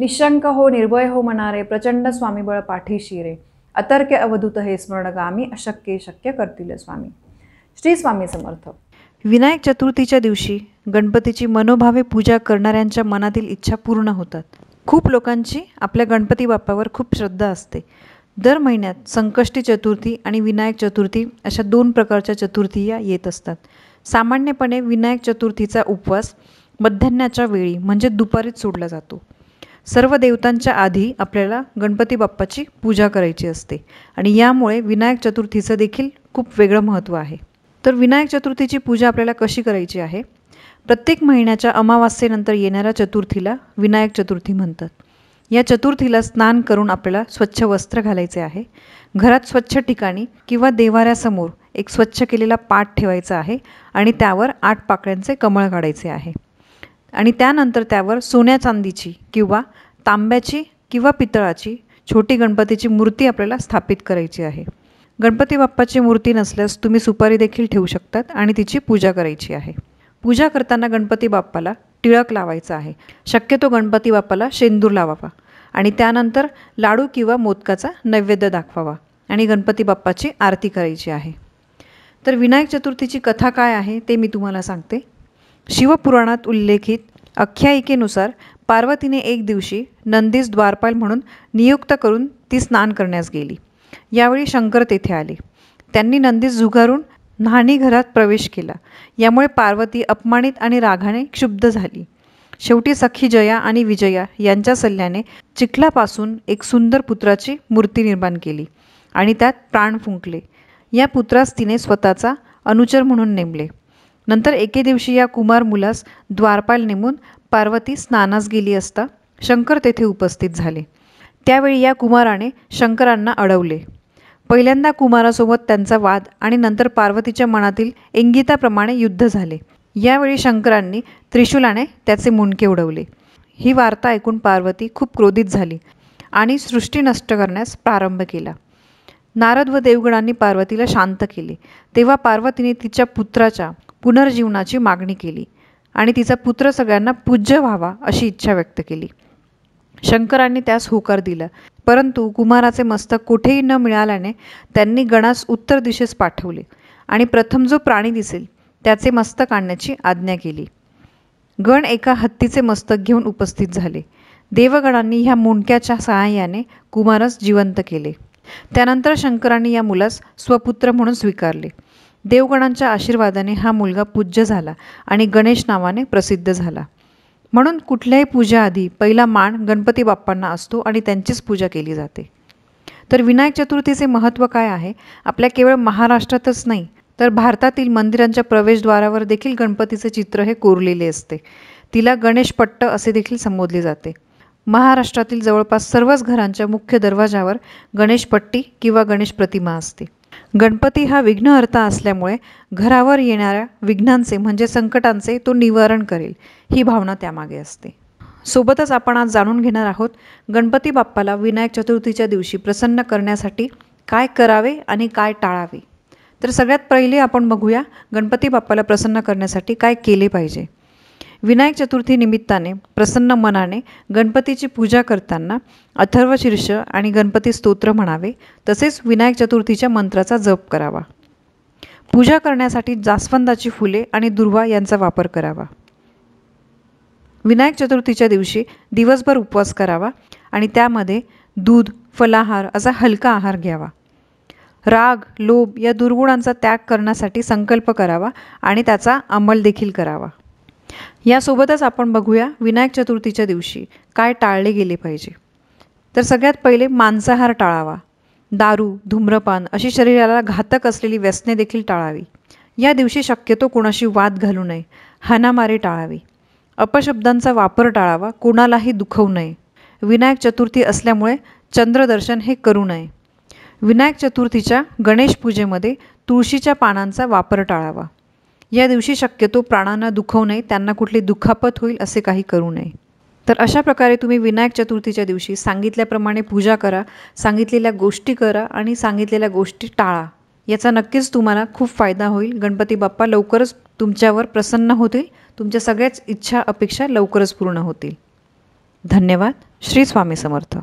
निशंक हो निर्भय हो म्हणारे प्रचंड स्वामीबळ पाठीशी रे अतर्क्य अवधूत हे स्मरणगामी अशक्य शक्य करतील स्वामी श्री स्वामी समर्थ विनायक चतुर्थीच्या दिवशी गणपतीची मनोभावे पूजा करणाऱ्यांच्या मनातील इच्छा पूर्ण होतात खूप लोकांची आपल्या गणपती बाप्पावर खूप श्रद्धा असते दर महिन्यात संकष्टी चतुर्थी आणि विनायक चतुर्थी अशा दोन प्रकारच्या चतुर्थी या येत असतात सामान्यपणे विनायक चतुर्थीचा उपवास मध्यान्नाच्या वेळी म्हणजे दुपारीच सोडला जातो सर्व देवतांच्या आधी आपल्याला गणपती बाप्पाची पूजा करायची असते आणि यामुळे विनायक चतुर्थीचं देखील खूप वेगळं महत्त्व आहे तर विनायक चतुर्थीची पूजा आपल्याला कशी करायची आहे प्रत्येक महिन्याच्या अमावास्येनंतर येणाऱ्या चतुर्थीला विनायक चतुर्थी म्हणतात या चतुर्थीला स्नान करून आपल्याला स्वच्छ वस्त्र घालायचे आहे घरात स्वच्छ ठिकाणी किंवा देवाऱ्यासमोर एक स्वच्छ केलेला पाट ठेवायचा आहे आणि त्यावर आठ पाकळ्यांचे कमळ काढायचे आहे आणि त्यानंतर त्यावर सोन्या चांदीची किंवा तांब्याची किंवा पितळाची छोटी गणपतीची मूर्ती आपल्याला स्थापित करायची आहे गणपती बाप्पाची मूर्ती नसल्यास तुम्ही सुपारी देखील ठेवू शकतात आणि तिची पूजा करायची आहे पूजा करताना गणपती बाप्पाला टिळक लावायचा आहे शक्यतो गणपती बाप्पाला शेंदूर लावावा आणि त्यानंतर लाडू किंवा मोदकाचा नैवेद्य दाखवावा आणि गणपती बाप्पाची आरती करायची आहे तर विनायक चतुर्थीची कथा काय आहे ते मी तुम्हाला सांगते शिवपुराणात उल्लेखित आख्यायिकेनुसार पार्वतीने एक दिवशी नंदीस द्वारपाल म्हणून नियुक्त करून ती स्नान करण्यास गेली यावेळी शंकर तेथे आले त्यांनी नंदीस झुगारून न्हाणी घरात प्रवेश केला यामुळे पार्वती अपमानित आणि रागाने क्षुब्ध झाली शेवटी सखी जया आणि विजया यांच्या सल्ल्याने चिखलापासून एक सुंदर पुत्राची मूर्ती निर्माण केली आणि त्यात प्राण फुंकले या पुत्रास तिने स्वतःचा अनुचर म्हणून नेमले नंतर एके दिवशी या कुमार मुलास द्वारपाल नेमून पार्वती स्नानास गेली असता शंकर तेथे उपस्थित झाले त्यावेळी या कुमाराने शंकरांना अडवले पहिल्यांदा कुमारासोबत त्यांचा वाद आणि नंतर पार्वतीच्या मनातील इंगिताप्रमाणे युद्ध झाले यावेळी शंकरांनी त्रिशूलाने त्याचे मुंडके उडवले ही वार्ता ऐकून पार्वती खूप क्रोधित झाली आणि सृष्टी नष्ट करण्यास प्रारंभ केला नारद व देवगणांनी पार्वतीला शांत केले तेव्हा पार्वतीने तिच्या पुत्राच्या पुनर्जीवनाची मागणी केली आणि तिचा पुत्र सगळ्यांना पूज्य व्हावा अशी इच्छा व्यक्त केली शंकरांनी त्यास होकार दिला परंतु कुमाराचे मस्तक कुठेही न मिळाल्याने त्यांनी गणास उत्तर दिशेस पाठवले आणि प्रथम जो प्राणी दिसेल त्याचे मस्तक आणण्याची आज्ञा केली गण एका हत्तीचे मस्तक घेऊन उपस्थित झाले देवगणांनी ह्या मुंडक्याच्या सहाय्याने कुमारस जिवंत केले त्यानंतर शंकरांनी या मुलास स्वपुत्र म्हणून स्वीकारले देवगणांच्या आशीर्वादाने हा मुलगा पूज्य झाला आणि गणेश नावाने प्रसिद्ध झाला म्हणून कुठल्याही पूजाआधी पहिला मान गणपती बाप्पांना असतो आणि त्यांचीच पूजा केली जाते तर विनायक चतुर्थीचे महत्त्व काय आहे आपल्या केवळ महाराष्ट्रातच नाही तर भारतातील मंदिरांच्या प्रवेशद्वारावर देखील गणपतीचे चित्र हे कोरलेले असते तिला गणेशपट्ट असे देखील संबोधले जाते महाराष्ट्रातील जवळपास सर्वच घरांच्या मुख्य दरवाजावर गणेशपट्टी किंवा गणेश प्रतिमा असते गणपती हा विघ्नहर्ता असल्यामुळे घरावर येणाऱ्या विघ्नांचे म्हणजे संकटांचे तो निवारण करेल ही भावना त्यामागे असते सोबतच आपण आज जाणून घेणार आहोत गणपती बाप्पाला विनायक चतुर्थीच्या दिवशी प्रसन्न करण्यासाठी काय करावे आणि काय टाळावे तर सगळ्यात पहिले आपण बघूया गणपती बाप्पाला प्रसन्न करण्यासाठी काय केले पाहिजे विनायक चतुर्थी निमित्ताने प्रसन्न मनाने गणपतीची पूजा करताना अथर्वशीर्ष आणि गणपती स्तोत्र म्हणावे तसेच विनायक चतुर्थीच्या मंत्राचा जप करावा पूजा करण्यासाठी जास्वंदाची फुले आणि दुर्वा यांचा वापर करावा विनायक चतुर्थीच्या दिवशी दिवसभर उपवास करावा आणि त्यामध्ये दूध फलाहार असा हलका आहार घ्यावा राग लोभ या दुर्गुणांचा त्याग करण्यासाठी संकल्प करावा आणि त्याचा अंमलदेखील देखील करावा यासोबतच आपण बघूया विनायक चतुर्थीच्या दिवशी काय टाळले गेले पाहिजे तर सगळ्यात पहिले मांसाहार टाळावा दारू धूम्रपान अशी शरीराला घातक असलेली व्यसने देखील टाळावी या दिवशी शक्यतो कोणाशी वाद घालू नये हानामारी टाळावी अपशब्दांचा वापर टाळावा कोणालाही दुखवू नये विनायक चतुर्थी असल्यामुळे चंद्रदर्शन हे करू नये विनायक चतुर्थीच्या गणेश पूजेमध्ये तुळशीच्या पानांचा वापर टाळावा या दिवशी शक्यतो प्राणांना दुखवू नये त्यांना कुठली दुखापत होईल असे काही करू नये तर अशा प्रकारे तुम्ही विनायक चतुर्थीच्या दिवशी सांगितल्याप्रमाणे पूजा करा सांगितलेल्या गोष्टी करा आणि सांगितलेल्या गोष्टी टाळा याचा नक्कीच तुम्हाला खूप फायदा होईल गणपती बाप्पा लवकरच तुमच्यावर प्रसन्न होतील तुमच्या सगळ्याच इच्छा अपेक्षा लवकरच पूर्ण होतील धन्यवाद श्री स्वामी समर्थ